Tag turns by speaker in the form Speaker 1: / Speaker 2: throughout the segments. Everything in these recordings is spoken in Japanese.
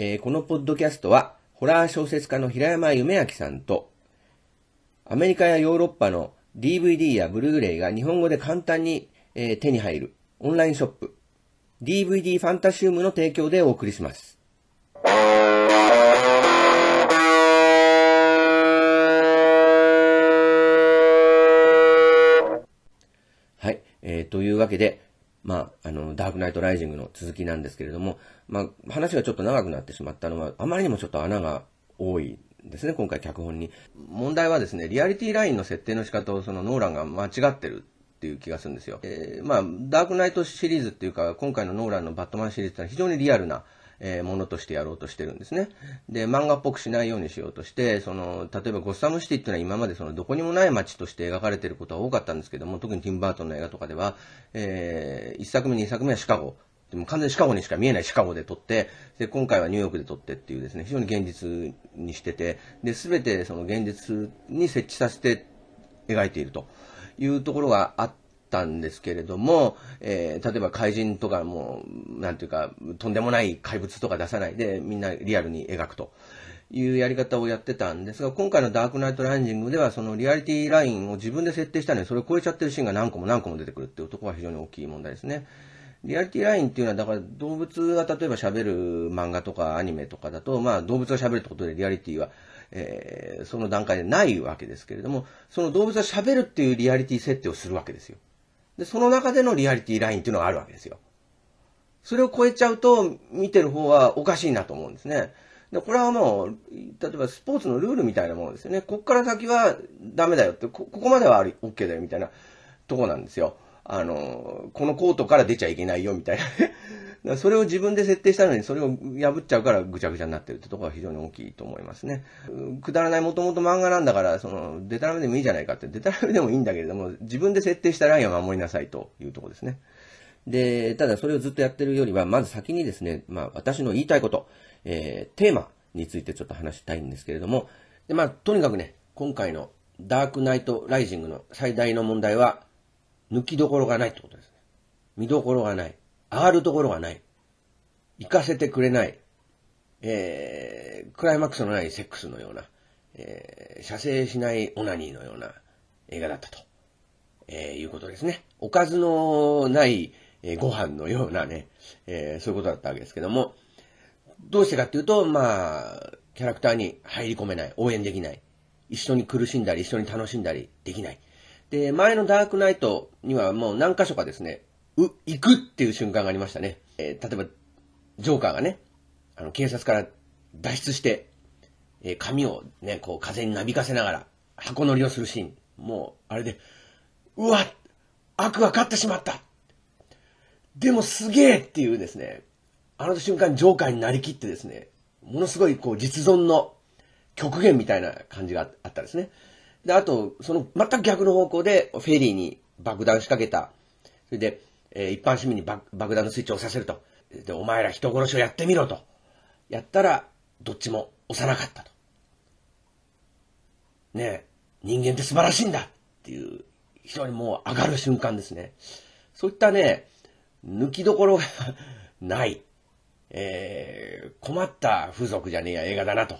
Speaker 1: えー、このポッドキャストは、ホラー小説家の平山夢明さんと、アメリカやヨーロッパの DVD やブルーレイが日本語で簡単に、えー、手に入るオンラインショップ、DVD ファンタシウムの提供でお送りします。はい、えー、というわけで、まあ、あの、ダークナイトライジングの続きなんですけれども、まあ、話がちょっと長くなってしまったのは、あまりにもちょっと穴が多いですね、今回脚本に。問題はですね、リアリティラインの設定の仕方をそのノーランが間違ってるっていう気がするんですよ。えー、まあ、ダークナイトシリーズっていうか、今回のノーランのバットマンシリーズってのは非常にリアルなえー、ものとしてやろうとしてるんですね。で、漫画っぽくしないようにしようとして、その、例えばゴッサムシティっていうのは今までそのどこにもない街として描かれてることは多かったんですけども、特にティンバートンの映画とかでは、えー、1作目、2作目はシカゴ。でも完全にシカゴにしか見えないシカゴで撮って、で、今回はニューヨークで撮ってっていうですね、非常に現実にしてて、で、すべてその現実に設置させて描いているというところがあっったんですけれども、えー、例えば怪人とかも、なんていうか、とんでもない怪物とか出さないで、みんなリアルに描くと。いうやり方をやってたんですが、今回のダークナイトランジングでは、そのリアリティラインを自分で設定したのに、それを超えちゃってるシーンが何個も何個も出てくるっていうところ非常に大きい問題ですね。リアリティラインっていうのは、だから動物が例えば喋る漫画とかアニメとかだと、まあ動物が喋るってことでリアリティは、えー、その段階でないわけですけれども、その動物が喋るっていうリアリティ設定をするわけですよ。で、その中でのリアリティラインっていうのがあるわけですよ。それを超えちゃうと、見てる方はおかしいなと思うんですね。で、これはもう、例えばスポーツのルールみたいなものですよね。こっから先はダメだよって、こ、ここまではあり OK だよみたいなとこなんですよ。あの、このコートから出ちゃいけないよみたいならそれを自分で設定したのに、それを破っちゃうからぐちゃぐちゃになってるってところが非常に大きいと思いますね。くだらないもともと漫画なんだから、その、デタラメでもいいじゃないかって、デタラメでもいいんだけれども、自分で設定したラインは守りなさいというところですね。で、ただそれをずっとやってるよりは、まず先にですね、まあ私の言いたいこと、えー、テーマについてちょっと話したいんですけれども、でまあとにかくね、今回のダークナイトライジングの最大の問題は、抜きどころがないってことですね。見どころがない。上がるところがない。行かせてくれない。えー、クライマックスのないセックスのような、えー、射精しないオナニーのような映画だったと、えー、いうことですね。おかずのない、えー、ご飯のようなね、えー、そういうことだったわけですけども、どうしてかっていうと、まあ、キャラクターに入り込めない、応援できない、一緒に苦しんだり、一緒に楽しんだりできない。で、前のダークナイトにはもう何箇所かですね、う、行くっていう瞬間がありましたね。えー、例えば、ジョーカーがね、あの、警察から脱出して、えー、髪をね、こう、風になびかせながら、箱乗りをするシーン。もう、あれで、うわ悪は勝ってしまったでもすげえっていうですね、あの瞬間、ジョーカーになりきってですね、ものすごい、こう、実存の極限みたいな感じがあったですね。で、あと、その全く逆の方向で、フェリーに爆弾仕掛けた。それで、え一般市民に爆弾のスイッチを押させると。で、お前ら人殺しをやってみろと。やったら、どっちも押さなかったと。ねえ、人間って素晴らしいんだっていう、非常にもう上がる瞬間ですね。そういったね、抜きどころが ない、えー、困った風俗じゃねえや映画だなと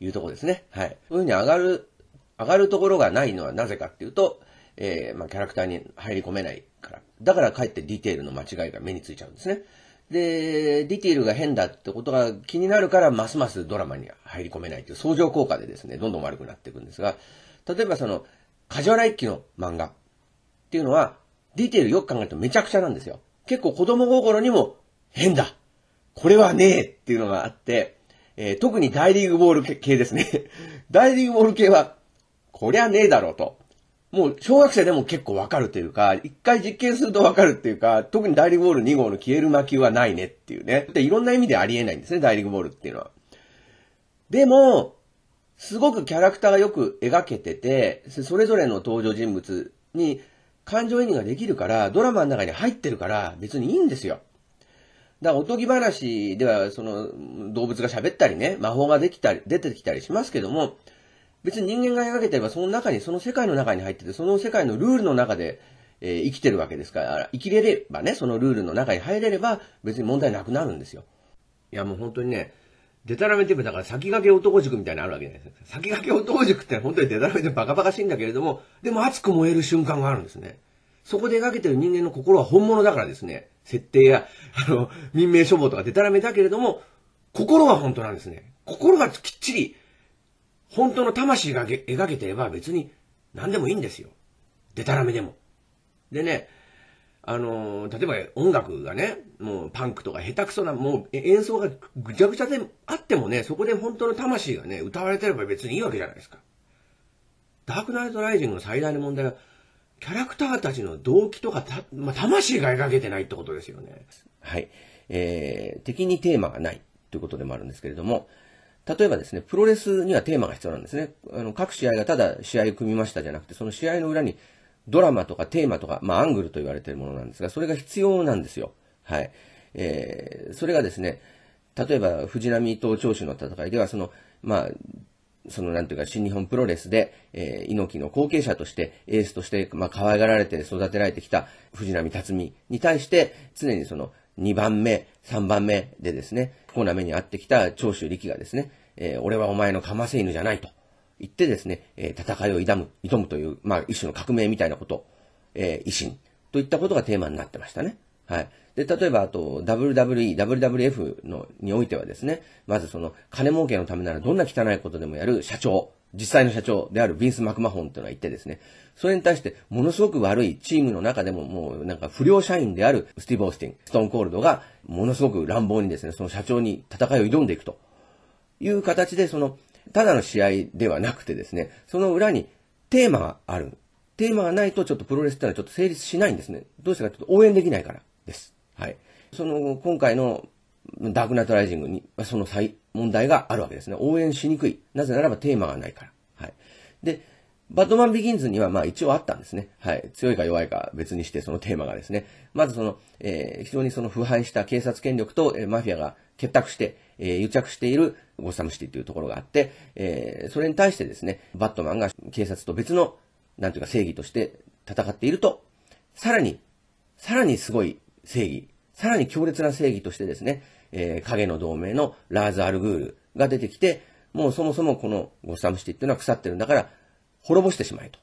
Speaker 1: いうとこですね。はい。そういうふうに上がる、上がるところがないのはなぜかっていうと、えー、まあ、キャラクターに入り込めないから。だからかえってディテールの間違いが目についちゃうんですね。で、ディテールが変だってことが気になるから、ますますドラマに入り込めないという相乗効果でですね、どんどん悪くなっていくんですが、例えばその、カジュアル一騎の漫画っていうのは、ディテールよく考えるとめちゃくちゃなんですよ。結構子供心にも、変だこれはねえっていうのがあって、えー、特に大リーグボール系ですね。大リーグボール系は、こりゃねえだろうと。もう小学生でも結構わかるというか、一回実験するとわかるっていうか、特にダイリングボール2号の消える魔球はないねっていうね。で、いろんな意味でありえないんですね、ダイリングボールっていうのは。でも、すごくキャラクターがよく描けてて、それぞれの登場人物に感情移入ができるから、ドラマの中に入ってるから、別にいいんですよ。だから、おとぎ話では、その、動物が喋ったりね、魔法ができたり、出てきたりしますけども、別に人間が描けてれば、その中に、その世界の中に入ってて、その世界のルールの中で、えー、生きてるわけですから、生きれればね、そのルールの中に入れれば、別に問題なくなるんですよ。いや、もう本当にね、デタラメってだから先駆け男塾みたいなのあるわけじゃないですか。先駆け男塾って本当にデタラメでバカバカしいんだけれども、でも熱く燃える瞬間があるんですね。そこで描けてる人間の心は本物だからですね。設定や、あの、民命処方とかデタラメだけれども、心は本当なんですね。心がきっちり、本当の魂が描けてれば別に何でもいいんですよ。でたらめでも。でね、あの例えば音楽がね、もうパンクとか下手くそな、もう演奏がぐちゃぐちゃであってもね、そこで本当の魂がね、歌われてれば別にいいわけじゃないですか。ダークナイトライジングの最大の問題は、キャラクターたちの動機とかた、まあ、魂が描けてないってことですよね。はい。えー、敵にテーマがないということでもあるんですけれども、例えばですね、プロレスにはテーマが必要なんですね。あの、各試合がただ試合を組みましたじゃなくて、その試合の裏にドラマとかテーマとか、まあ、アングルと言われているものなんですが、それが必要なんですよ。はい。えー、それがですね、例えば、藤波と長州の戦いでは、その、まあ、その、なんていうか、新日本プロレスで、えー、猪木の後継者として、エースとして、まあ、可愛がられて育てられてきた藤波辰巳に対して、常にその、2番目、3番目でですね、不幸な目に遭ってきた長州力がですね、えー、俺はお前のかませ犬じゃないと言ってですね、えー、戦いを挑む、挑むという、まあ、一種の革命みたいなこと、えー、維新といったことがテーマになってましたね。はい。で、例えば、あと、WWE、WWF の、においてはですね、まずその、金儲けのためならどんな汚いことでもやる社長実際の社長であるビンス・マクマホンというのは言ってですね、それに対してものすごく悪いチームの中でももうなんか不良社員であるスティーブ・オースティン、ストーン・コールドがものすごく乱暴にですね、その社長に戦いを挑んでいくという形で、その、ただの試合ではなくてですね、その裏にテーマがある。テーマがないとちょっとプロレスっていうのはちょっと成立しないんですね。どうしてかちょっと応援できないからです。はい。その、今回のダークナイトライジングに、その問題があるわけですね。応援しにくい。なぜならばテーマがないから。はい。で、バットマンビギンズにはまあ一応あったんですね。はい。強いか弱いか別にしてそのテーマがですね。まずその、えー、非常にその腐敗した警察権力と、えー、マフィアが結託して、えー、癒着しているゴッサムシティというところがあって、えー、それに対してですね、バットマンが警察と別の、なんていうか正義として戦っていると、さらに、さらにすごい正義、さらに強烈な正義としてですね、えー、影の同盟のラーズ・アルグールが出てきて、もうそもそもこのゴサムシティっていうのは腐ってるんだから、滅ぼしてしまえと。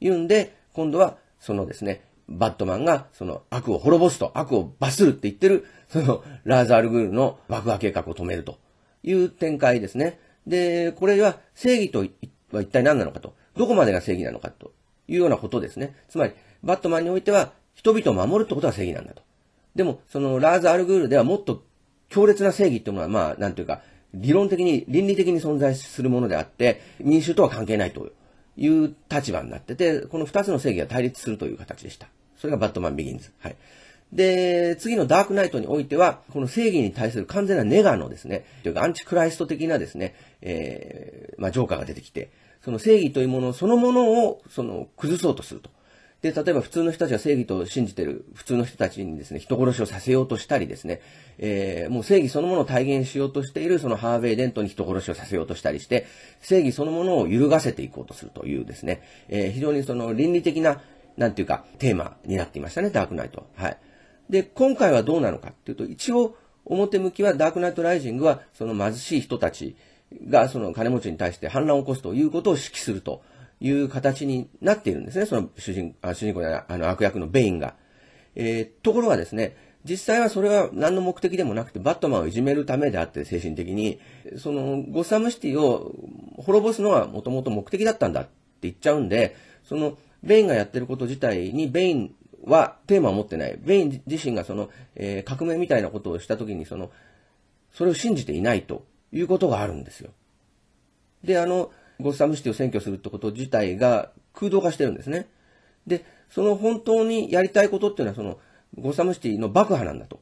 Speaker 1: 言うんで、今度は、そのですね、バットマンが、その悪を滅ぼすと、悪を罰するって言ってる、その、ラーズ・アルグールの爆破計画を止めるという展開ですね。で、これは正義とは一体何なのかと、どこまでが正義なのかというようなことですね。つまり、バットマンにおいては、人々を守るってことは正義なんだと。でも、その、ラーズ・アルグールではもっと強烈な正義っていうものは、まあ、なんていうか、理論的に、倫理的に存在するものであって、民衆とは関係ないという立場になってて、この二つの正義が対立するという形でした。それがバットマン・ビギンズ。はい。で、次のダークナイトにおいては、この正義に対する完全なネガのですね、というかアンチクライスト的なですね、えー、まあ、ジョーカーが出てきて、その正義というものそのものを、その、崩そうとすると。で、例えば普通の人たちは正義と信じてる普通の人たちにですね、人殺しをさせようとしたりですね、えー、もう正義そのものを体現しようとしているそのハーベイ・デントに人殺しをさせようとしたりして、正義そのものを揺るがせていこうとするというですね、えー、非常にその倫理的な、なんていうか、テーマになっていましたね、ダークナイト。はい。で、今回はどうなのかっていうと、一応、表向きはダークナイト・ライジングは、その貧しい人たちが、その金持ちに対して反乱を起こすということを指揮すると。いう形になっているんですね。その主人、あ主人公やあの悪役のベインが。えー、ところがですね、実際はそれは何の目的でもなくて、バットマンをいじめるためであって、精神的に、その、ゴッサムシティを滅ぼすのはもともと目的だったんだって言っちゃうんで、その、ベインがやってること自体に、ベインはテーマを持ってない。ベイン自身がその、えー、革命みたいなことをした時に、その、それを信じていないということがあるんですよ。で、あの、ゴッサムシティを占拠するってこと自体が空洞化してるんですね。で、その本当にやりたいことっていうのは、その、ゴッサムシティの爆破なんだと。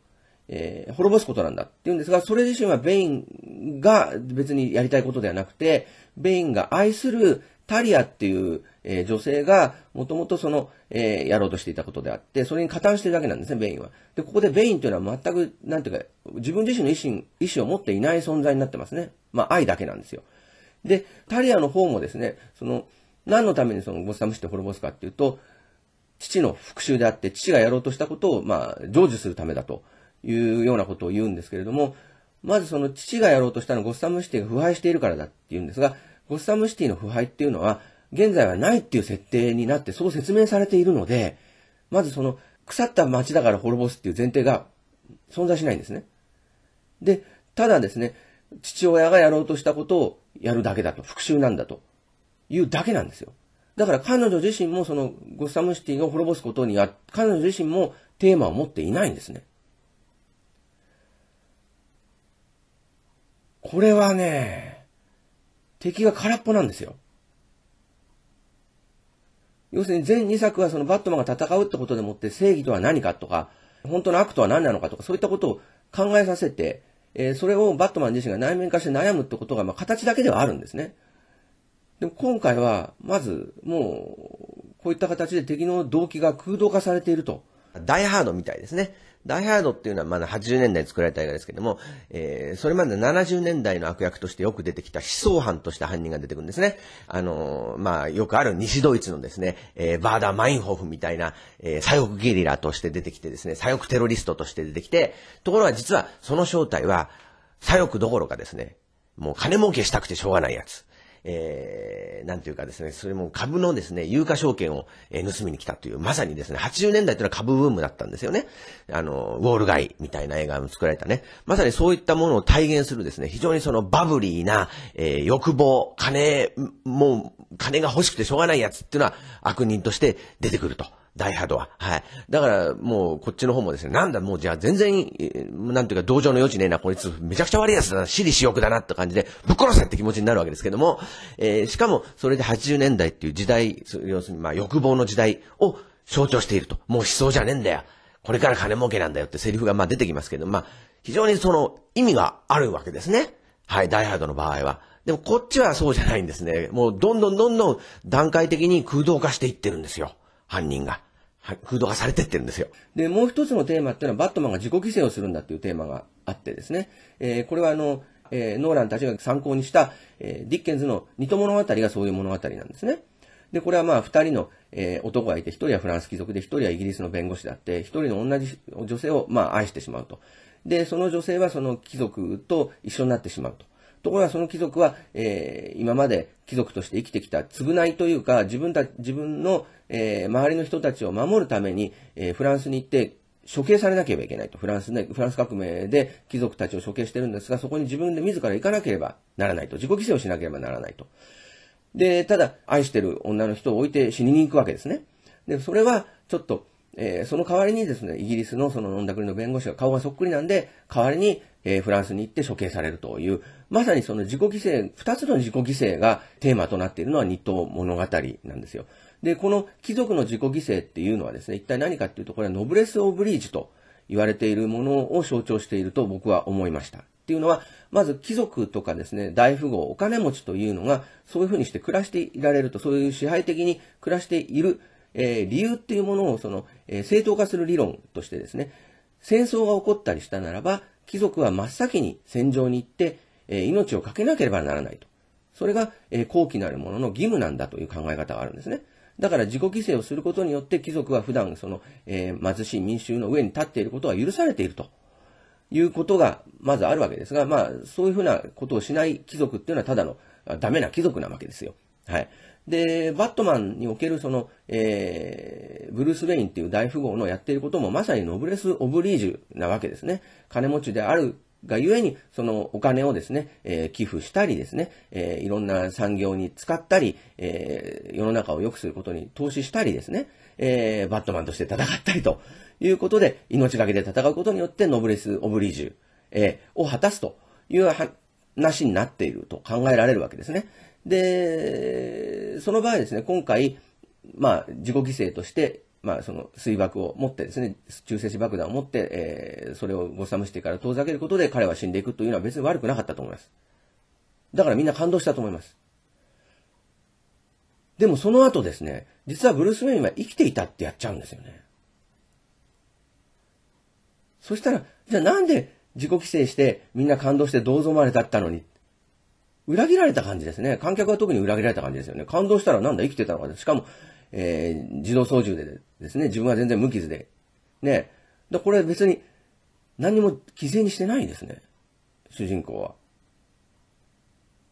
Speaker 1: えー、滅ぼすことなんだっていうんですが、それ自身はベインが別にやりたいことではなくて、ベインが愛するタリアっていう、えー、女性が、もともとその、えー、やろうとしていたことであって、それに加担してるだけなんですね、ベインは。で、ここでベインというのは全く、なんていうか、自分自身の意思、意思を持っていない存在になってますね。まあ、愛だけなんですよ。で、タリアの方もですね、その、何のためにそのゴッサム市って滅ぼすかっていうと、父の復讐であって、父がやろうとしたことを、まあ、成就するためだというようなことを言うんですけれども、まずその父がやろうとしたのはゴッサムシティが腐敗しているからだっていうんですが、ゴッサムシティの腐敗っていうのは、現在はないっていう設定になって、そう説明されているので、まずその、腐った町だから滅ぼすっていう前提が存在しないんですね。で、ただですね、父親がやろうとしたことをやるだけだと、復讐なんだと、いうだけなんですよ。だから彼女自身もそのゴッサムシティを滅ぼすことには、彼女自身もテーマを持っていないんですね。これはね、敵が空っぽなんですよ。要するに全2作はそのバットマンが戦うってことでもって正義とは何かとか、本当の悪とは何なのかとか、そういったことを考えさせて、えー、それをバットマン自身が内面化して悩むってことが、まあ、形だけではあるんですね。でも今回は、まず、もう、こういった形で敵の動機が空洞化されていると。ダイハードみたいですね。ダイハードっていうのはまだ80年代に作られた映画ですけども、えー、それまで70年代の悪役としてよく出てきた思想犯とした犯人が出てくるんですね。あのー、まあ、よくある西ドイツのですね、えー、バーダー・マインホフみたいな、えー、左翼ゲリラとして出てきてですね、左翼テロリストとして出てきて、ところが実はその正体は、左翼どころかですね、もう金儲けしたくてしょうがないやつ。えー、なんていうかですね、それも株のですね、有価証券を、え盗みに来たという、まさにですね、80年代というのは株ブームだったんですよね。あの、ウォール街みたいな映画も作られたね。まさにそういったものを体現するですね、非常にそのバブリーな、えー、欲望、金、もう、金が欲しくてしょうがないやつっていうのは悪人として出てくると。ダイハードは。はい。だから、もう、こっちの方もですね、なんだ、もうじゃあ全然、なんていうか、同情の余地ねえな、こいつ、めちゃくちゃ悪いやつだな、私利私欲だなって感じで、ぶっ殺せって気持ちになるわけですけども、えー、しかも、それで80年代っていう時代、要するに、まあ、欲望の時代を象徴していると。もう思想じゃねえんだよ。これから金儲けなんだよってセリフが、まあ、出てきますけど、まあ、非常にその、意味があるわけですね。はい、ダイハードの場合は。でも、こっちはそうじゃないんですね。もう、どんどんどんどん、段階的に空洞化していってるんですよ。犯人が。はい、風化されてってるんですよ。で、もう一つのテーマっていうのは、バットマンが自己犠牲をするんだっていうテーマがあってですね、えー、これはあの、えー、ノーランたちが参考にした、えー、ディッケンズの二と物語がそういう物語なんですね。で、これはまあ、二人の、えー、男がいて、一人はフランス貴族で、一人はイギリスの弁護士であって、一人の同じ女性を、まあ、愛してしまうと。で、その女性はその貴族と一緒になってしまうと。ところがその貴族は、えー、今まで貴族として生きてきた償いというか、自分た、自分の、えー、周りの人たちを守るために、えー、フランスに行って処刑されなければいけないと。フランスね、フランス革命で貴族たちを処刑してるんですが、そこに自分で自ら行かなければならないと。自己犠牲をしなければならないと。で、ただ、愛してる女の人を置いて死にに行くわけですね。で、それは、ちょっと、えー、その代わりにですね、イギリスのその飲んだくりの弁護士が顔がそっくりなんで、代わりに、えー、フランスに行って処刑されるという、まさにその自己犠牲、二つの自己犠牲がテーマとなっているのは日東物語なんですよ。で、この貴族の自己犠牲っていうのはですね、一体何かっていうと、これはノブレス・オブリージュと言われているものを象徴していると僕は思いました。っていうのは、まず貴族とかですね、大富豪、お金持ちというのが、そういうふうにして暮らしていられると、そういう支配的に暮らしている、えー、理由っていうものをその、えー、正当化する理論としてですね、戦争が起こったりしたならば、貴族は真っ先に戦場に行って、え命を懸けなければならないと。それが、え高貴なるものの義務なんだという考え方があるんですね。だから自己犠牲をすることによって貴族は普段その、えー、貧しい民衆の上に立っていることは許されているということがまずあるわけですが、まあそういうふうなことをしない貴族っていうのはただのダメな貴族なわけですよ。はい。で、バットマンにおけるその、えー、ブルース・ウェインっていう大富豪のやっていることもまさにノブレス・オブリージュなわけですね。金持ちであるがゆえに、そのお金をですね、えー、寄付したりですね、えー、いろんな産業に使ったり、えー、世の中を良くすることに投資したりですね、えー、バットマンとして戦ったりということで、命がけで戦うことによって、ノブレス・オブリージュ、えー、を果たすという話になっていると考えられるわけですね。で、その場合ですね、今回、まあ、自己犠牲として、まあ、その水爆を持ってですね、中性子爆弾を持って、えー、それをゴサムシティから遠ざけることで彼は死んでいくというのは別に悪くなかったと思います。だからみんな感動したと思います。でもその後ですね、実はブルース・ウェインは生きていたってやっちゃうんですよね。そしたら、じゃあなんで自己規制してみんな感動して銅像までだったのにっ裏切られた感じですね。観客は特に裏切られた感じですよね。感動したらなんだ、生きてたのか。しかも、えー、自動操縦でですね、自分は全然無傷で。ね。で、これ別に、何も犠牲にしてないんですね。主人公は。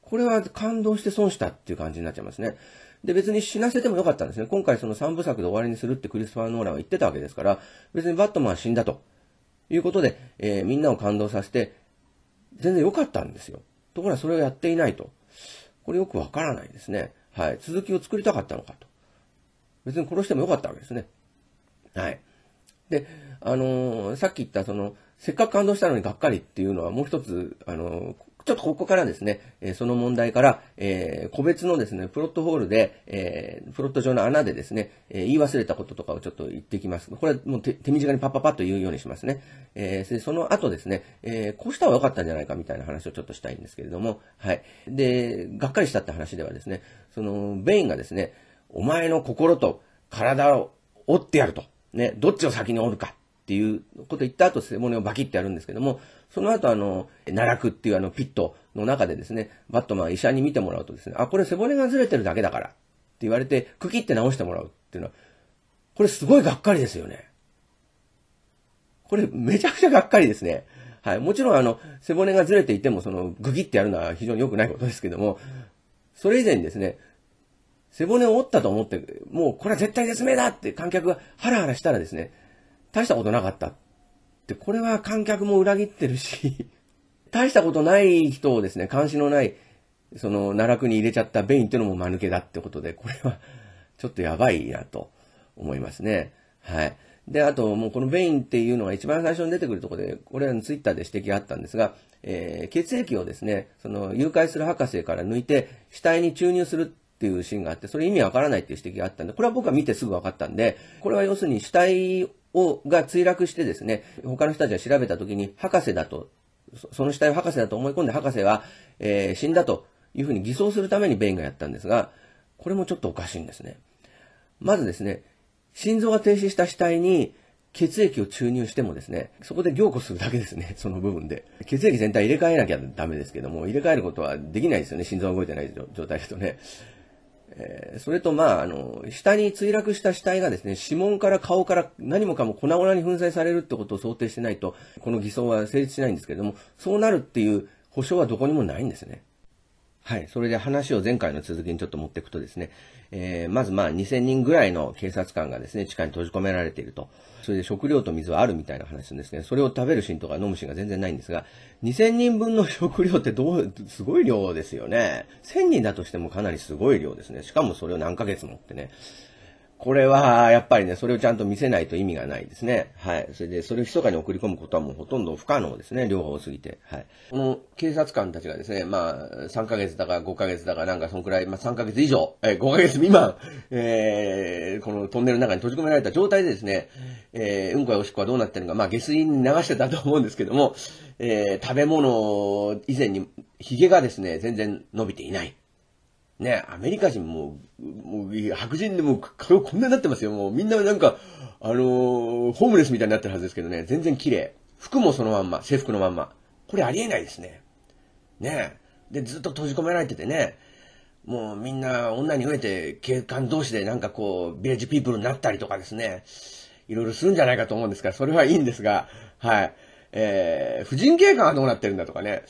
Speaker 1: これは感動して損したっていう感じになっちゃいますね。で、別に死なせてもよかったんですね。今回その3部作で終わりにするってクリスファー・ノーランは言ってたわけですから、別にバットマンは死んだということで、えー、みんなを感動させて、全然良かったんですよ。ところがそれをやっていないと。これよくわからないですね。はい。続きを作りたかったのかと。別に殺してもよかったわけですね。はい。で、あのー、さっき言ったその、せっかく感動したのにがっかりっていうのはもう一つ、あのー、ちょっとここからですね、えその問題から、え個別のですね、プロットホールで、えプロット上の穴でですね、え言い忘れたこととかをちょっと言ってきます。これはもう手短にパッパパッと言うようにしますね。えその後ですね、えこうした方が良かったんじゃないかみたいな話をちょっとしたいんですけれども、はい。で、がっかりしたって話ではですね、その、ベインがですね、お前の心と体を折ってやると。ね、どっちを先に折るかっていうこと言った後、背骨をバキってやるんですけども、その後、あの、奈落っていうあの、ピットの中でですね、バットマン医者に見てもらうとですね、あ、これ背骨がずれてるだけだからって言われて、区切って直してもらうっていうのは、これすごいがっかりですよね。これめちゃくちゃがっかりですね。はい。もちろん、あの、背骨がずれていても、その、グギってやるのは非常に良くないことですけども、それ以前にですね、背骨を折ったと思って、もうこれは絶対絶命だって観客がハラハラしたらですね、大したことなかったって、これは観客も裏切ってるし、大したことない人をですね、関心のない、その、奈落に入れちゃったベインっていうのも間抜けだってことで、これは、ちょっとやばいなと思いますね。はい。で、あと、もうこのベインっていうのが一番最初に出てくるところで、これはツイッターで指摘があったんですが、えー、血液をですね、その、誘拐する博士から抜いて、死体に注入するっていうシーンがあって、それ意味わからないっていう指摘があったんで、これは僕は見てすぐ分かったんで、これは要するに死体を、が墜落してですね、他の人たちが調べたときに、博士だと、その死体を博士だと思い込んで博士は、えー、死んだというふうに偽装するためにベインがやったんですが、これもちょっとおかしいんですね。まずですね、心臓が停止した死体に血液を注入してもですね、そこで凝固するだけですね、その部分で。血液全体入れ替えなきゃダメですけども、入れ替えることはできないですよね、心臓が動いてない状態ですとね。えー、それと、まあ、あの、下に墜落した死体がですね、指紋から顔から何もかも粉々に粉砕されるってことを想定してないと、この偽装は成立しないんですけれども、そうなるっていう保証はどこにもないんですね。はい。それで話を前回の続きにちょっと持っていくとですね、えー、まずまあ2000人ぐらいの警察官がですね、地下に閉じ込められていると。それで食料と水はあるみたいな話なんですね。それを食べるシーンとか飲むシーンが全然ないんですが、2000人分の食料ってどう、すごい量ですよね。1000人だとしてもかなりすごい量ですね。しかもそれを何ヶ月もってね。これは、やっぱりね、それをちゃんと見せないと意味がないですね。はい。それで、それを密かに送り込むことはもうほとんど不可能ですね、両方多すぎて。はい。この警察官たちがですね、まあ、3ヶ月だか5ヶ月だかなんかそんくらい、まあ3ヶ月以上、えー、5ヶ月未満、えー、このトンネルの中に閉じ込められた状態でですね、えー、うんこやおしっこはどうなってるのか、まあ下水に流してたと思うんですけども、えー、食べ物以前に、髭がですね、全然伸びていない。ね、アメリカ人も、もう、白人でもう、顔こんなになってますよ。もうみんななんか、あのー、ホームレスみたいになってるはずですけどね、全然綺麗。服もそのまんま、制服のまんま。これありえないですね。ねで、ずっと閉じ込められててね、もうみんな女に飢えて警官同士でなんかこう、ビレッジピープルになったりとかですね、いろいろするんじゃないかと思うんですが、それはいいんですが、はい。えー、婦人警官はどうなってるんだとかね、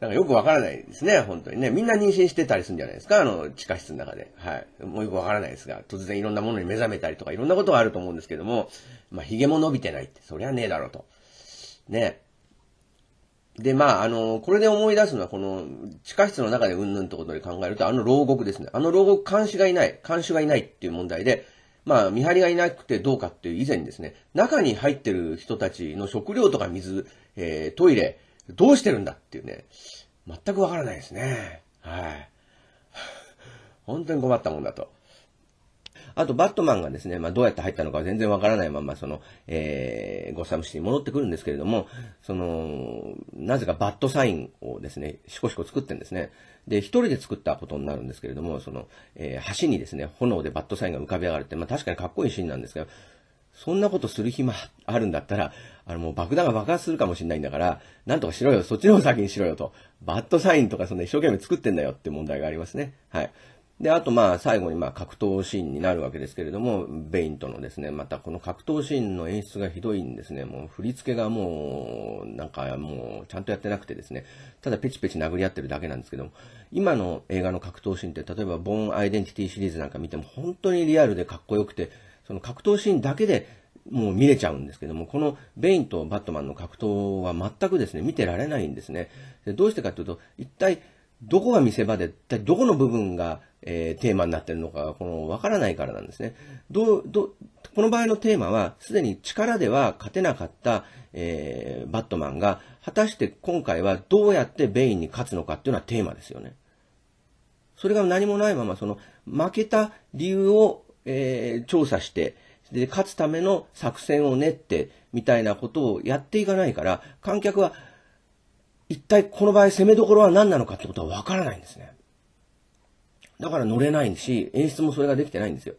Speaker 1: なんかよくわからないですね、本当にね。みんな妊娠してたりするんじゃないですか、あの、地下室の中で。はい。もうよくわからないですが、突然いろんなものに目覚めたりとか、いろんなことがあると思うんですけども、まあ、髭も伸びてないって、そりゃねえだろうと。ね。で、まあ、あの、これで思い出すのは、この、地下室の中でうんぬんってことで考えると、あの牢獄ですね。あの牢獄、監視がいない、監視がいないっていう問題で、まあ、見張りがいなくてどうかっていう以前にですね、中に入ってる人たちの食料とか水、えー、トイレ、どうしてるんだっていうね、全くわからないですね。はい。本当に困ったもんだと。あと、バットマンがですね、まあ、どうやって入ったのか全然わからないまま、その、えー、ゴサムシに戻ってくるんですけれども、その、なぜかバットサインをですね、しこしこ作ってんですね。で、一人で作ったことになるんですけれども、その、えー、橋にですね、炎でバットサインが浮かび上がるって、まあ確かにかっこいいシーンなんですけど、そんなことする暇あるんだったら、あのもう爆弾が爆発するかもしれないんだから、なんとかしろよ、そっちの方先にしろよと。バットサインとかその一生懸命作ってんだよって問題がありますね。はい。で、あとまあ最後にまあ格闘シーンになるわけですけれども、ベインとのですね、またこの格闘シーンの演出がひどいんですね。もう振り付けがもう、なんかもうちゃんとやってなくてですね、ただペチペチ殴り合ってるだけなんですけども、今の映画の格闘シーンって、例えばボーンアイデンティティシリーズなんか見ても本当にリアルでかっこよくて、その格闘シーンだけでもう見れちゃうんですけども、このベインとバットマンの格闘は全くですね、見てられないんですね。でどうしてかというと、一体どこが見せ場で、一体どこの部分がえー、テーマになってるのか、この、わからないからなんですね。どう、ど、この場合のテーマは、すでに力では勝てなかった、えー、バットマンが、果たして今回はどうやってベインに勝つのかっていうのはテーマですよね。それが何もないまま、その、負けた理由を、えー、調査して、で、勝つための作戦を練って、みたいなことをやっていかないから、観客は、一体この場合攻めどころは何なのかってことはわからないんですね。だから乗れないし、演出もそれができてないんですよ。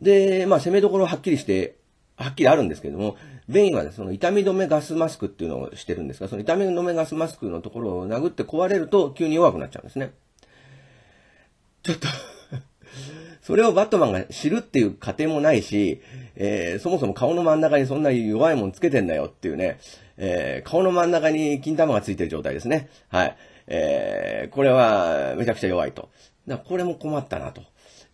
Speaker 1: で、まあ、攻めどころはっきりして、はっきりあるんですけれども、ベインは、ね、その痛み止めガスマスクっていうのをしてるんですが、その痛み止めガスマスクのところを殴って壊れると急に弱くなっちゃうんですね。ちょっと それをバットマンが知るっていう過程もないし、えー、そもそも顔の真ん中にそんなに弱いもんつけてんだよっていうね、えー、顔の真ん中に金玉がついてる状態ですね。はい。えー、これはめちゃくちゃ弱いと。だからこれも困ったなと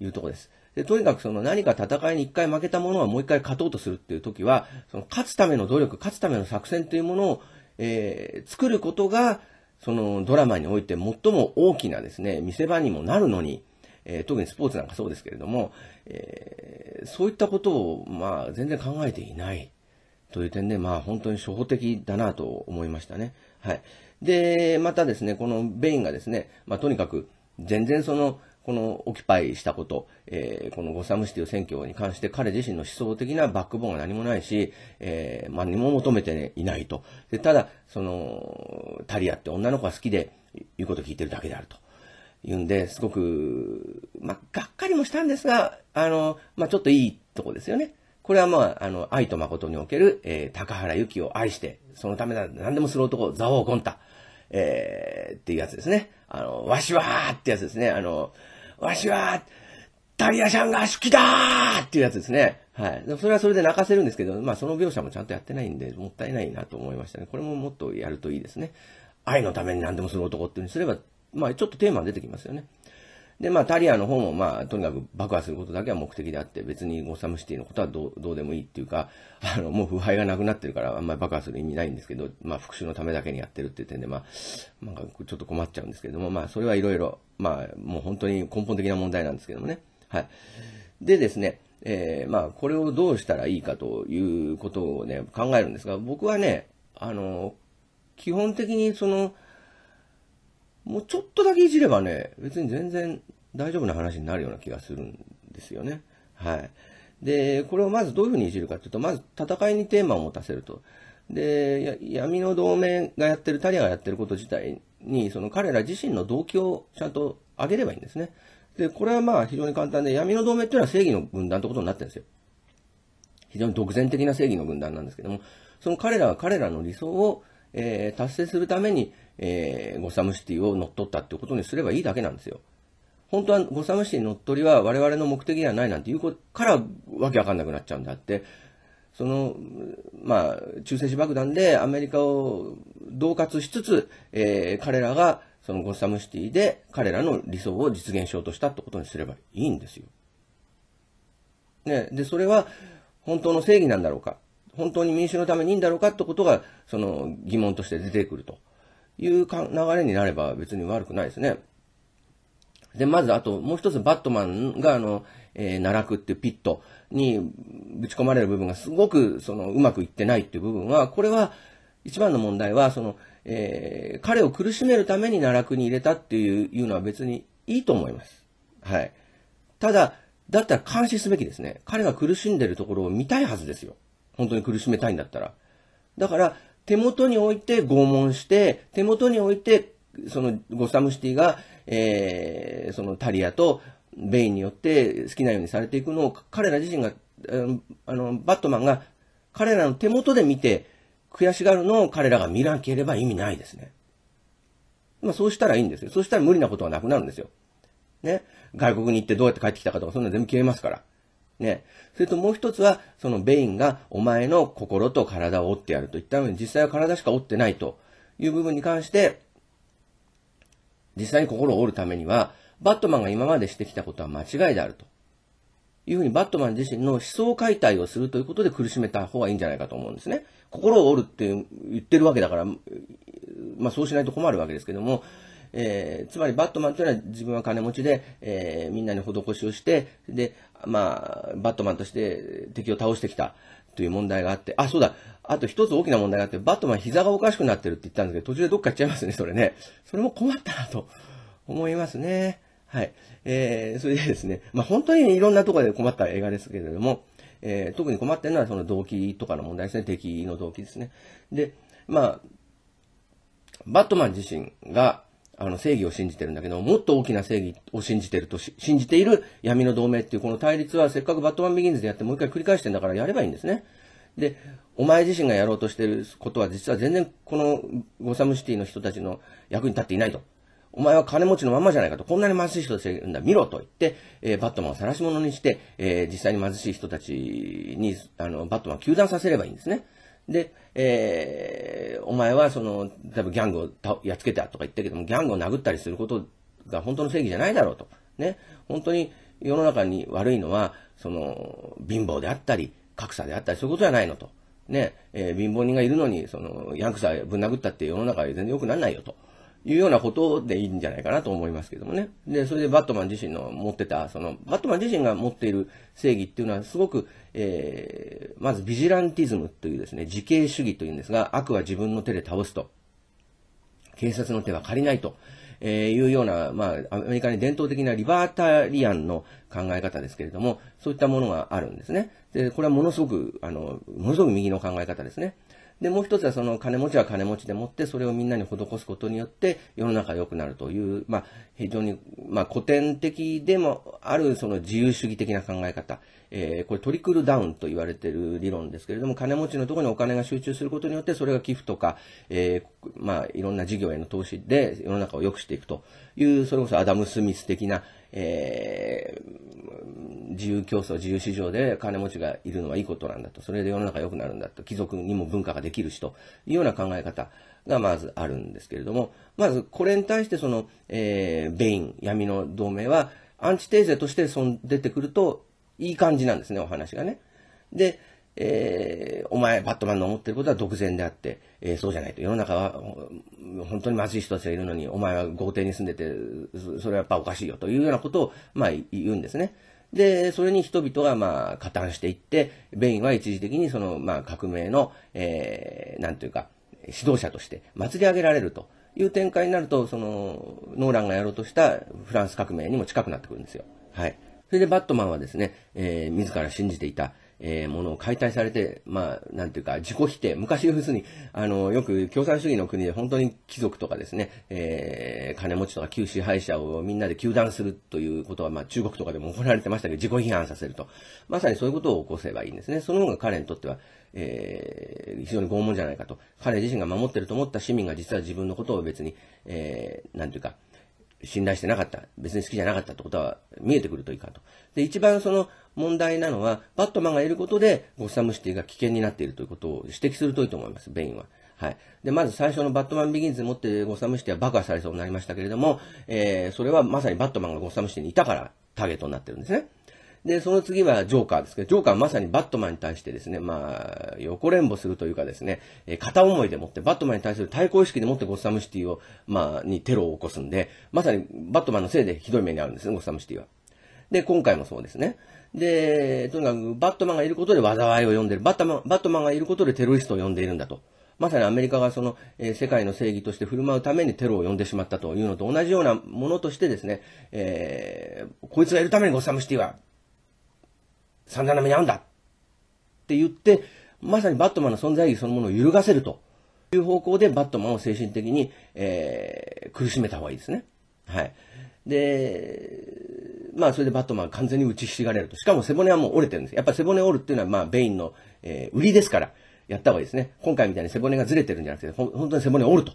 Speaker 1: いうところです。で、とにかくその何か戦いに一回負けたものはもう一回勝とうとするっていう時は、その勝つための努力、勝つための作戦というものを、えー、作ることが、そのドラマにおいて最も大きなですね、見せ場にもなるのに、えー、特にスポーツなんかそうですけれども、えー、そういったことを、まあ、全然考えていないという点で、まあ、本当に初歩的だなと思いましたね。はい。で、またですね、このベインがですね、まあ、とにかく、全然その、このオキパイしたこと、えー、このゴサムシティを選挙に関して彼自身の思想的なバックボーンが何もないし、えー、まあ、何も求めていないと。でただ、その、タリアって女の子が好きで言うこと聞いてるだけであると。言うんで、すごく、まあ、がっかりもしたんですが、あの、まあ、ちょっといいとこですよね。これはまあ、あの、愛と誠における、えー、高原由紀を愛して、そのためなら何でもする男、蔵王ゴンタ。えー、っていうやつですね。あの、わしはーってやつですね。あの、わしはタイヤちゃんが好きだーっていうやつですね。はい。それはそれで泣かせるんですけど、まあその描写もちゃんとやってないんで、もったいないなと思いましたね。これももっとやるといいですね。愛のために何でもする男っていうにすれば、まあちょっとテーマ出てきますよね。で、まあ、タリアの方も、まあ、とにかく爆破することだけは目的であって、別にゴサムシティのことはどうどうでもいいっていうか、あの、もう腐敗がなくなってるから、あんまり爆破する意味ないんですけど、まあ、復讐のためだけにやってるっていう点で、まあ、なんかちょっと困っちゃうんですけれども、まあ、それはいろいろ、まあ、もう本当に根本的な問題なんですけどもね。はい。でですね、えー、まあ、これをどうしたらいいかということをね、考えるんですが、僕はね、あの、基本的にその、もうちょっとだけいじればね、別に全然大丈夫な話になるような気がするんですよね。はい。で、これをまずどういうふうにいじるかというと、まず戦いにテーマを持たせると。で、闇の同盟がやってる、タリアがやってること自体に、その彼ら自身の動機をちゃんと上げればいいんですね。で、これはまあ非常に簡単で、闇の同盟っていうのは正義の分断ってことになってるんですよ。非常に独善的な正義の分断なんですけども、その彼らは彼らの理想を、えー、達成するために、えー、ゴサムシティを乗っ取ったってことにすればいいだけなんですよ。本当はゴサムシティ乗っ取りは我々の目的ではないなんていうことからわけわかんなくなっちゃうんだって、その、まあ、中性子爆弾でアメリカを恫喝しつつ、えー、彼らがそのゴサムシティで彼らの理想を実現しようとしたってことにすればいいんですよ。ね、で、それは本当の正義なんだろうか、本当に民主のためにいいんだろうかってことが、その疑問として出てくると。いう流れになれば別に悪くないですね。で、まず、あと、もう一つ、バットマンが、あの、えー、奈落っていうピットにぶち込まれる部分がすごく、その、うまくいってないっていう部分は、これは、一番の問題は、その、えー、彼を苦しめるために奈落に入れたっていういうのは別にいいと思います。はい。ただ、だったら監視すべきですね。彼が苦しんでるところを見たいはずですよ。本当に苦しめたいんだったら。だから、手元に置いて拷問して、手元に置いて、そのゴサムシティが、えー、そのタリアとベインによって好きなようにされていくのを彼ら自身が、あの、バットマンが彼らの手元で見て悔しがるのを彼らが見なければ意味ないですね。まあそうしたらいいんですよ。そうしたら無理なことはなくなるんですよ。ね。外国に行ってどうやって帰ってきたかとかそんな全部消えますから。ね。それともう一つは、そのベインがお前の心と体を折ってやると言ったのに、実際は体しか折ってないという部分に関して、実際に心を折るためには、バットマンが今までしてきたことは間違いであると。いうふうにバットマン自身の思想解体をするということで苦しめた方がいいんじゃないかと思うんですね。心を折るって言ってるわけだから、まあそうしないと困るわけですけども、えー、つまりバットマンというのは自分は金持ちで、えー、みんなに施しをして、で、まあ、バットマンとして敵を倒してきたという問題があって、あ、そうだ、あと一つ大きな問題があって、バットマン膝がおかしくなってるって言ったんですけど、途中でどっか行っちゃいますね、それね。それも困ったなと思いますね。はい。えー、それでですね、まあ本当にいろんなところで困った映画ですけれども、えー、特に困ってるのはその動機とかの問題ですね、敵の動機ですね。で、まあ、バットマン自身が、あの、正義を信じてるんだけど、もっと大きな正義を信じてると信じている闇の同盟っていう、この対立はせっかくバットマンビギンズでやってもう一回繰り返してんだからやればいいんですね。で、お前自身がやろうとしてることは実は全然このゴサムシティの人たちの役に立っていないと。お前は金持ちのまんまじゃないかと。こんなに貧しい人たちがいるんだ。見ろと言って、えー、バットマンを晒し者にして、えー、実際に貧しい人たちに、あの、バットマンを球団させればいいんですね。で、えー、お前はその、例えばギャングをやっつけたとか言ったけども、ギャングを殴ったりすることが本当の正義じゃないだろうと。ね。本当に世の中に悪いのは、その、貧乏であったり、格差であったり、そういうことじゃないのと。ね。えー、貧乏人がいるのに、その、ヤンクさぶん殴ったって世の中は全然良くならないよと。いうようなことでいいんじゃないかなと思いますけどもね。で、それでバットマン自身の持ってた、その、バットマン自身が持っている正義っていうのはすごく、えー、まずビジランティズムというですね、自警主義というんですが、悪は自分の手で倒すと。警察の手は借りないと。えー、いうような、まあ、アメリカに伝統的なリバータリアンの考え方ですけれども、そういったものがあるんですね。で、これはものすごく、あの、ものすごく右の考え方ですね。で、もう一つはその金持ちは金持ちでもって、それをみんなに施すことによって、世の中良くなるという、まあ、非常に、まあ、古典的でもある、その自由主義的な考え方。えー、これトリクルダウンと言われている理論ですけれども、金持ちのところにお金が集中することによって、それが寄付とか、えー、まあ、いろんな事業への投資で世の中を良くしていくという、それこそアダム・スミス的な、えー、自由競争、自由市場で金持ちがいるのはいいことなんだと、それで世の中良くなるんだと、貴族にも文化ができるしというような考え方がまずあるんですけれども、まずこれに対してその、えー、ベイン、闇の同盟は、アンチテーゼとしてそん出てくると、いい感じなんですね、お話がね。で、えー、お前、バットマンの思ってることは独善であって、えー、そうじゃないと。世の中は、本当に貧しい人たちがいるのに、お前は豪邸に住んでて、それはやっぱおかしいよ、というようなことを、まあ、言うんですね。で、それに人々が、まあ、加担していって、ベインは一時的に、その、まあ、革命の、えー、なんというか、指導者として祭り上げられるという展開になると、その、ノーランがやろうとしたフランス革命にも近くなってくるんですよ。はい。それでバットマンはですね、えー、自ら信じていた、えー、ものを解体されて、まあ、なんていうか、自己否定。昔要するに、あの、よく共産主義の国で本当に貴族とかですね、えー、金持ちとか旧支配者をみんなで糾弾するということは、まあ、中国とかでも行われてましたけど、自己批判させると。まさにそういうことを起こせばいいんですね。その方が彼にとっては、えー、非常に拷問じゃないかと。彼自身が守ってると思った市民が実は自分のことを別に、えー、なんていうか、信頼してなかった。別に好きじゃなかったってことは見えてくるといいかと。で、一番その問題なのは、バットマンがいることで、ゴッサムシティが危険になっているということを指摘するといいと思います、ベインは。はい。で、まず最初のバットマンビギンズ持ってゴッサムシティは爆破されそうになりましたけれども、えー、それはまさにバットマンがゴッサムシティにいたからターゲットになってるんですね。で、その次はジョーカーですけど、ジョーカーはまさにバットマンに対してですね、まあ、横連母するというかですね、えー、片思いでもって、バットマンに対する対抗意識でもってゴッサムシティを、まあ、にテロを起こすんで、まさにバットマンのせいでひどい目に遭うんですね、ゴッサムシティは。で、今回もそうですね。で、とにかく、バットマンがいることで災いを呼んでる。バットマン、バットマンがいることでテロリストを呼んでいるんだと。まさにアメリカがその、えー、世界の正義として振る舞うためにテロを呼んでしまったというのと同じようなものとしてですね、えー、こいつがいるためにゴッサムシティは三段目に合うんだって言って、まさにバットマンの存在意義そのものを揺るがせるという方向でバットマンを精神的に、えー、苦しめた方がいいですね。はい。で、まあそれでバットマン完全に打ちひしがれると。しかも背骨はもう折れてるんです。やっぱ背骨折るっていうのはまあベインの、えー、売りですから、やった方がいいですね。今回みたいに背骨がずれてるんじゃなくて、本当に背骨折ると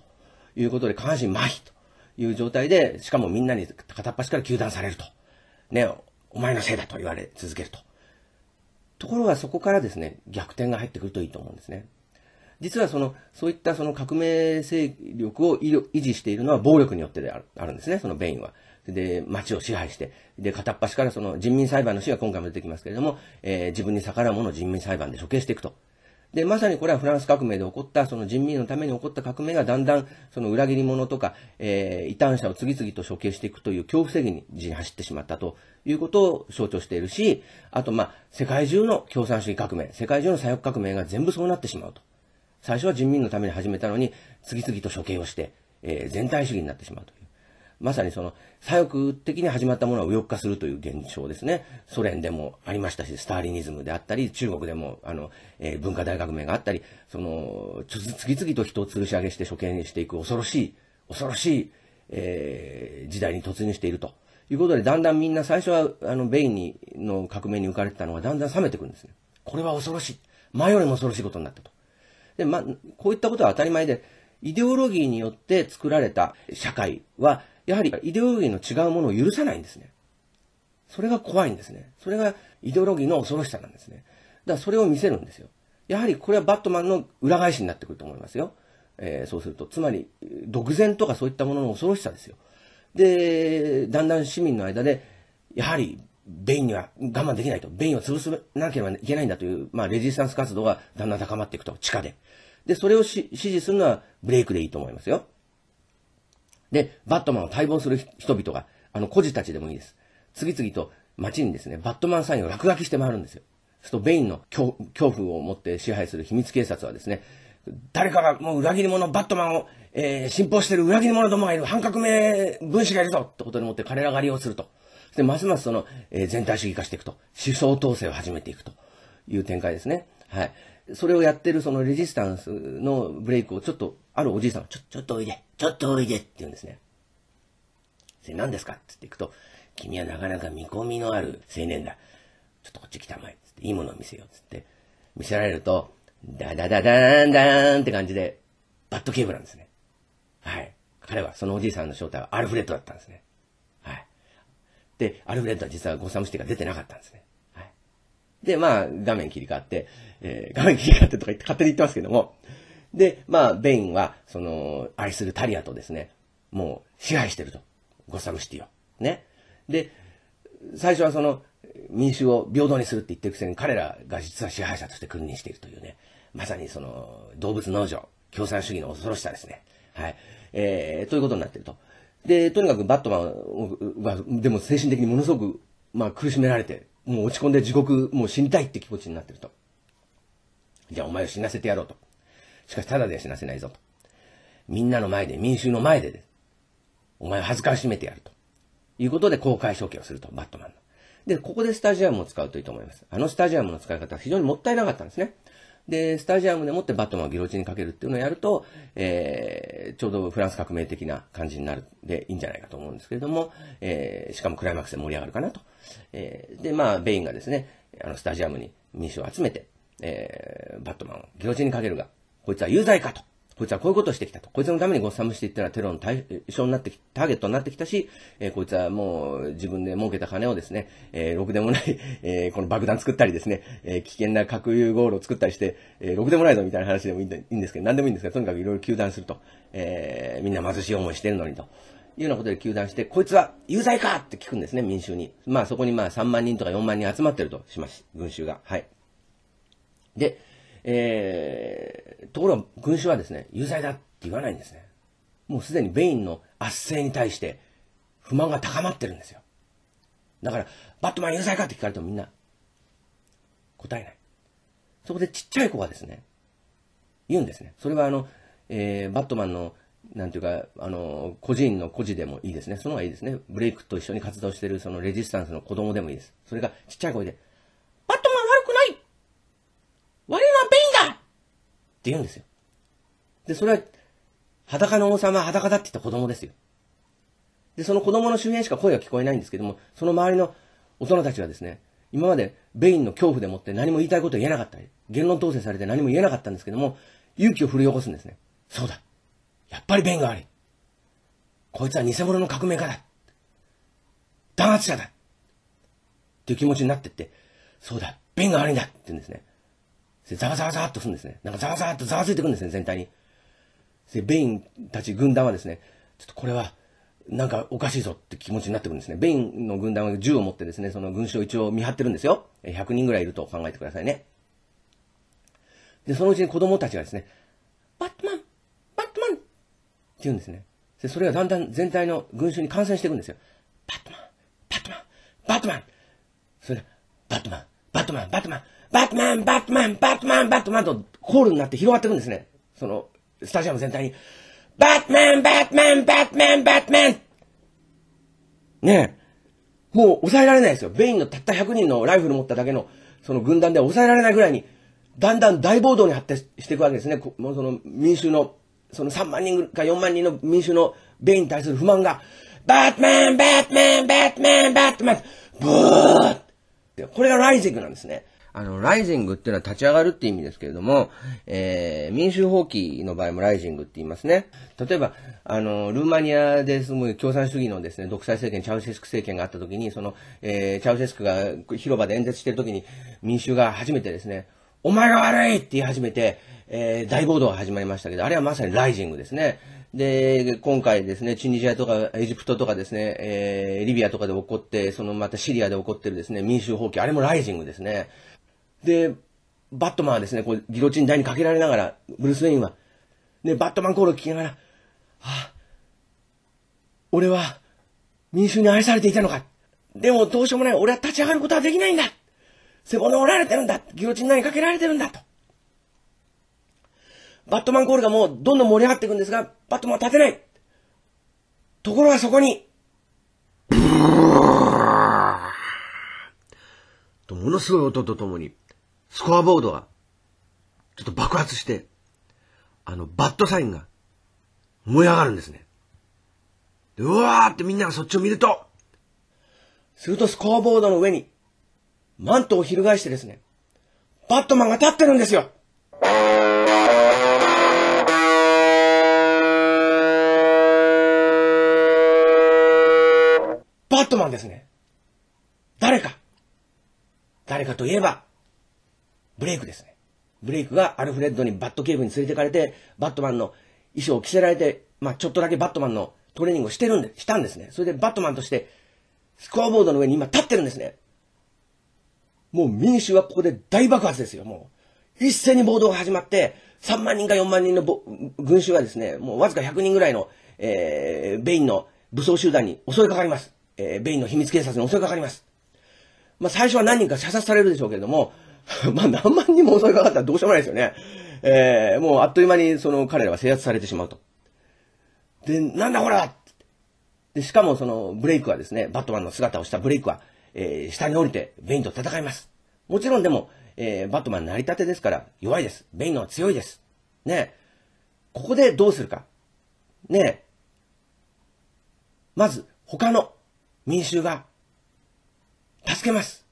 Speaker 1: いうことで下半身麻痺という状態で、しかもみんなに片っ端から糾弾されると。ね、お前のせいだと言われ続けると。ところがそこからですね、逆転が入ってくるといいと思うんですね。実はその、そういったその革命勢力を維持しているのは暴力によってであるあるんですね、そのベインは。で、街を支配して、で、片っ端からその人民裁判の死が今回も出てきますけれども、えー、自分に逆らうものを人民裁判で処刑していくと。で、まさにこれはフランス革命で起こった、その人民のために起こった革命がだんだん、その裏切り者とか、えー、異端者を次々と処刑していくという恐怖責任に走ってしまったということを象徴しているし、あと、まあ、世界中の共産主義革命、世界中の左翼革命が全部そうなってしまうと。最初は人民のために始めたのに、次々と処刑をして、えー、全体主義になってしまうという。まさにその左翼的に始まったものは右翼化するという現象ですね。ソ連でもありましたし、スターリニズムであったり、中国でも、あの、えー、文化大革命があったり、その、次々と人を吊るし上げして処刑していく恐ろしい、恐ろしい、えー、時代に突入していると。いうことで、だんだんみんな最初は、あの、ベインに、の革命に浮かれてたのが、だんだん冷めてくるんですね。これは恐ろしい。前よりも恐ろしいことになったと。で、まこういったことは当たり前で、イデオロギーによって作られた社会は、やはりイデオロギーの違うものを許さないんですね。それが怖いんですね。それがイデオロギーの恐ろしさなんですね。だからそれを見せるんですよ。やはりこれはバットマンの裏返しになってくると思いますよ。えー、そうすると。つまり、独善とかそういったものの恐ろしさですよ。で、だんだん市民の間で、やはり、ベインには我慢できないと。ベインを潰さなければいけないんだという、まあ、レジスタンス活動がだんだん高まっていくと。地下で。で、それを支持するのはブレイクでいいと思いますよ。で、バットマンを待望する人々が、あの、孤児たちでもいいです。次々と街にですね、バットマンサインを落書きして回るんですよ。すると、ベインの恐怖を持って支配する秘密警察はですね、誰かがもう裏切り者、バットマンを、えー、信奉してる裏切り者どもがいる、半革命分子がいるぞってことにもって彼ら狩りをすると。で、ますますその、えー、全体主義化していくと。思想統制を始めていくという展開ですね。はい。それをやってるそのレジスタンスのブレイクをちょっと、あるおじいさんが、ちょ、ちょっとおいで、ちょっとおいでって言うんですね。それ何ですかって言っていくと、君はなかなか見込みのある青年だ。ちょっとこっち来たまえ。いいものを見せよう。つって、見せられると、ダダダダーンダーンって感じで、バッドケーブなんですね。はい。彼は、そのおじいさんの正体はアルフレッドだったんですね。はい。で、アルフレッドは実はゴサムシティが出てなかったんですね。で、まあ、画面切り替わって、えー、画面切り替わってとか言って、勝手に言ってますけども。で、まあ、ベインは、その、愛するタリアとですね、もう、支配してると。ゴサムシティを。ね。で、最初はその、民衆を平等にするって言ってるくせに、彼らが実は支配者として君臨しているというね。まさにその、動物農場、共産主義の恐ろしさですね。はい。えー、ということになってると。で、とにかくバットマンは、でも精神的にものすごく、まあ、苦しめられてもう落ち込んで地獄、もう死にたいって気持ちになってると。じゃあお前を死なせてやろうと。しかし、ただでは死なせないぞと。みんなの前で、民衆の前ででお前を恥ずかしめてやると。いうことで公開処刑をすると、バットマンの。で、ここでスタジアムを使うといいと思います。あのスタジアムの使い方は非常にもったいなかったんですね。で、スタジアムでもってバットマンをギロチンにかけるっていうのをやると、えー、ちょうどフランス革命的な感じになるでいいんじゃないかと思うんですけれども、えー、しかもクライマックスで盛り上がるかなとえー、で、まあ、ベインがですね、あの、スタジアムに民主を集めて、えー、バットマンを行事にかけるが、こいつは有罪かと。こいつはこういうことをしてきたと。こいつのためにゴッサムしていったらテロの対象になってき、ターゲットになってきたし、えー、こいつはもう自分で儲けた金をですね、えー、ろくでもない、えー、この爆弾作ったりですね、えー、危険な核融合炉を作ったりして、えー、ろくでもないぞみたいな話でもいいんですけど、なんでもいいんですけど、とにかくいろいろ糾弾すると。えー、みんな貧しい思いしてるのにと。いうようなことで糾弾して、こいつは有罪かって聞くんですね、民衆に。まあそこにまあ3万人とか4万人集まってるとします、群衆が。はい。で、えー、ところが群衆はですね、有罪だって言わないんですね。もうすでにベインの圧政に対して不満が高まってるんですよ。だから、バットマン有罪かって聞かれてもみんな答えない。そこでちっちゃい子がですね、言うんですね。それはあの、えー、バットマンのなんていうか、あの、個人の孤児でもいいですね。その方がいいですね。ブレイクと一緒に活動してる、そのレジスタンスの子供でもいいです。それが、ちっちゃい声で、バットマン悪くない悪いのはベインだって言うんですよ。で、それは、裸の王様は裸だって言った子供ですよ。で、その子供の周辺しか声が聞こえないんですけども、その周りの大人たちはですね、今までベインの恐怖でもって何も言いたいこと言えなかったり、言論統制されて何も言えなかったんですけども、勇気を振り起こすんですね。そうだ。やっぱり弁があり。こいつは偽物の革命家だ。弾圧者だ。っていう気持ちになってって、そうだ、弁が悪いんだって言うんですね。ザワザワザワっとするんですね。なんかザワザワっとざわついてくるんですね、全体に。で、ベインたち軍団はですね、ちょっとこれは、なんかおかしいぞって気持ちになってくるんですね。ベインの軍団は銃を持ってですね、その軍師を一応見張ってるんですよ。100人ぐらいいると考えてくださいね。で、そのうちに子供たちがですね、バットマン言うんですね。で、それがだんだん全体の群衆に感染していくんですよ。バットマン、バットマン、バットマン。それで、バットマン、バットマン、バットマン、バットマン、バットマン、バットマン、バットマンとコールになって広がっていくんですね。その、スタジアム全体に。バットマン、バットマン、バットマン、バットマン。ねえ。もう抑えられないですよ。ベインのたった100人のライフル持っただけの、その軍団では抑えられないぐらいに、だんだん大暴動に発展していくわけですね。もうその民衆のその3万人か4万人の民衆の米に対する不満が、バットマンバットマンバットマンバットマンブーってこれがライジングなんですね。あの、ライジングっていうのは立ち上がるって意味ですけれども、えー、民衆放棄の場合もライジングって言いますね。例えば、あの、ルーマニアですごい共産主義のですね、独裁政権、チャウシェスク政権があった時に、その、えー、チャウシェスクが広場で演説してる時に、民衆が初めてですね、お前が悪いって言い始めて、えー、大暴動が始まりましたけど、あれはまさにライジングですね。で、今回ですね、チュニジアとかエジプトとかですね、えー、リビアとかで起こって、そのまたシリアで起こってるですね、民衆放棄、あれもライジングですね。で、バットマンはですね、こう、ギロチン台にかけられながら、ブルース・ウェインは、ね、バットマンコールを聞きながら、ああ、俺は民衆に愛されていたのか。でもどうしようもない、俺は立ち上がることはできないんだ。背骨折られてるんだ。ギロチン台にかけられてるんだ。と。バットマンコールがもうどんどん盛り上がっていくんですが、バットマン立てないところがそこに、とものすごい音とともに、スコアボードが、ちょっと爆発して、あの、バットサインが、燃え上がるんですね。うわーってみんながそっちを見ると、するとスコアボードの上に、マントを翻してですね、バットマンが立ってるんですよバットマンですね。誰か。誰かといえば、ブレイクですね。ブレイクがアルフレッドにバット警部に連れてかれて、バットマンの衣装を着せられて、まあ、ちょっとだけバットマンのトレーニングをしてるんで、したんですね。それでバットマンとして、スコアボードの上に今立ってるんですね。もう民衆はここで大爆発ですよ、もう。一斉に暴動が始まって、3万人か4万人の群衆がですね、もうわずか100人ぐらいの、えー、ベインの武装集団に襲いかかります。えー、ベインの秘密警察に襲いかかります。まあ、最初は何人か射殺されるでしょうけれども、まあ、何万人も襲いかかったらどうしようもないですよね。えー、もうあっという間にその彼らは制圧されてしまうと。で、なんだほらで、しかもそのブレイクはですね、バットマンの姿をしたブレイクは、えー、下に降りてベインと戦います。もちろんでも、えー、バットマン成り立てですから弱いです。ベインのは強いです。ねここでどうするか。ねまず、他の民衆が、助けます。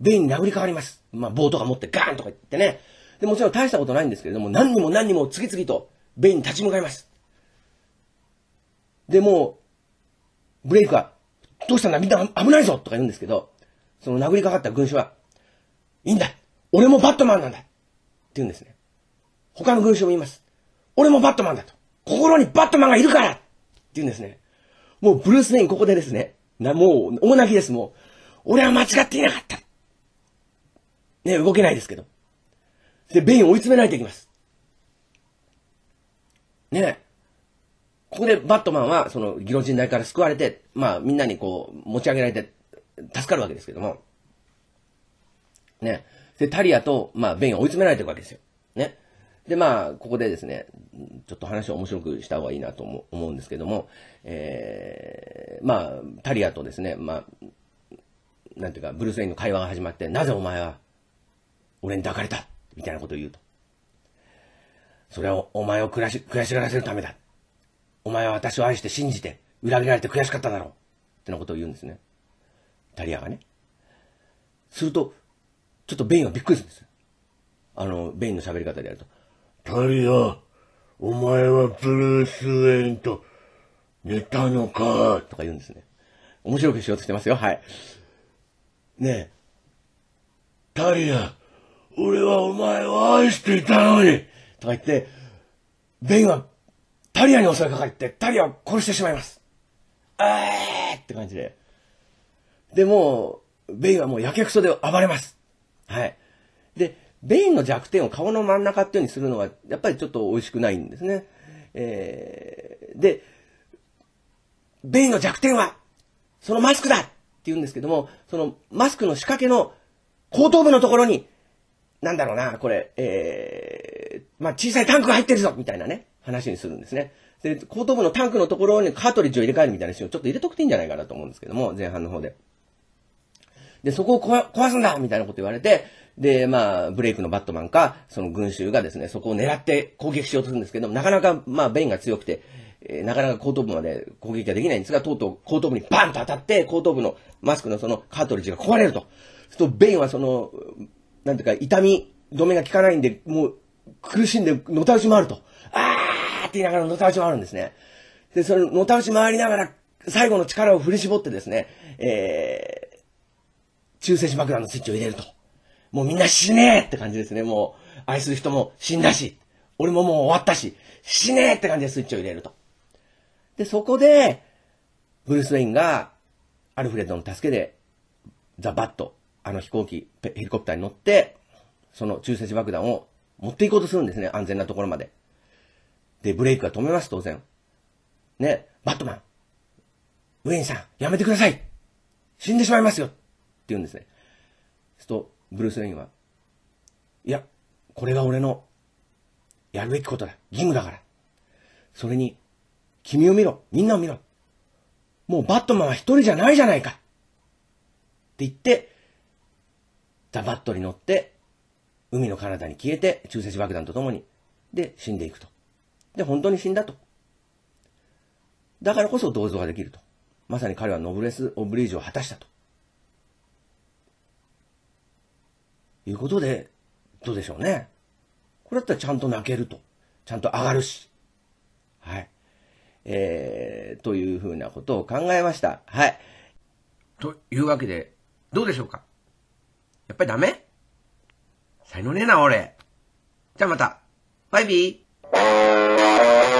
Speaker 1: ベイに殴りかかります。まあ、棒とか持ってガーンとか言ってね。で、もちろん大したことないんですけれども、何人も何人も次々とベイに立ち向かいます。で、もう、ブレイクは、どうしたんだみんな危ないぞとか言うんですけど、その殴りかかった軍師は、いいんだ俺もバットマンなんだって言うんですね。他の軍師も言います。俺もバットマンだと。心にバットマンがいるからって言うんですね。もうブルース・ウェインここでですね、な、もう、大泣きです、もう。俺は間違っていなかった。ね、動けないですけど。で、ベイン追い詰められていきます。ねここでバットマンは、その、ギロチン台から救われて、まあ、みんなにこう、持ち上げられて、助かるわけですけども。ね。で、タリアと、まあ、ベイン追い詰められてるわけですよ。ね。で、まあ、ここでですね、ちょっと話を面白くした方がいいなと思うんですけども、えー、まあ、タリアとですね、まあ、なんていうか、ブルース・ウェインの会話が始まって、なぜお前は、俺に抱かれたみたいなことを言うと。それはお前を悔し、悔しがらせるためだ。お前は私を愛して信じて、裏切られて悔しかっただろう。ってなことを言うんですね。タリアがね。すると、ちょっとベインはびっくりするんですあの、ベインの喋り方でやると。タイヤ、お前はブルース・ウェインと寝たのかとか言うんですね。面白くしようとしてますよ、はい。ねえ、タリア、俺はお前を愛していたのにとか言って、ベインはタリアに襲いかかって、タリアを殺してしまいます。あーって感じで。で、もう、ベインはもうやけくそで暴れます。はい。で、ベインの弱点を顔の真ん中っていうにするのは、やっぱりちょっと美味しくないんですね。えー、で、ベインの弱点は、そのマスクだって言うんですけども、そのマスクの仕掛けの後頭部のところに、なんだろうな、これ、えー、まあ、小さいタンクが入ってるぞみたいなね、話にするんですね。で、後頭部のタンクのところにカートリッジを入れ替えるみたいなシーンをちょっと入れとくといいんじゃないかなと思うんですけども、前半の方で。で、そこを壊すんだみたいなこと言われて、で、まあ、ブレイクのバットマンか、その群衆がですね、そこを狙って攻撃しようとするんですけども、なかなか、まあ、ベインが強くて、えー、なかなか後頭部まで攻撃ができないんですが、とうとう後頭部にバンと当たって、後頭部のマスクのそのカートリッジが壊れると。そうすると、ベインはその、なんていうか、痛み止めが効かないんで、もう、苦しんで、のたうち回ると。あーって言いながらのたうち回るんですね。で、その、のたうち回りながら、最後の力を振り絞ってですね、えー、中性子爆弾のスイッチを入れると。もうみんな死ねえって感じですね。もう、愛する人も死んだし、俺ももう終わったし、死ねえって感じでスイッチを入れると。で、そこで、ブルース・ウェインが、アルフレッドの助けで、ザ・バット、あの飛行機、ヘリコプターに乗って、その中性子爆弾を持っていこうとするんですね。安全なところまで。で、ブレイクは止めます、当然。ね、バットマン、ウェインさん、やめてください死んでしまいますよって言うんですね。と、ブルース・レインは、いや、これが俺のやるべきことだ。義務だから。それに、君を見ろ。みんなを見ろ。もうバットマンは一人じゃないじゃないか。って言って、ザ・バットに乗って、海の彼方に消えて、中世子爆弾と共に、で、死んでいくと。で、本当に死んだと。だからこそ銅像ができると。まさに彼はノブレス・オブリージュを果たしたと。いうことで、どうでしょうね。これだったらちゃんと泣けると。ちゃんと上がるし。はい。えー、というふうなことを考えました。はい。というわけで、どうでしょうかやっぱりダメ才能ねえな、俺。じゃあまた。バイビー。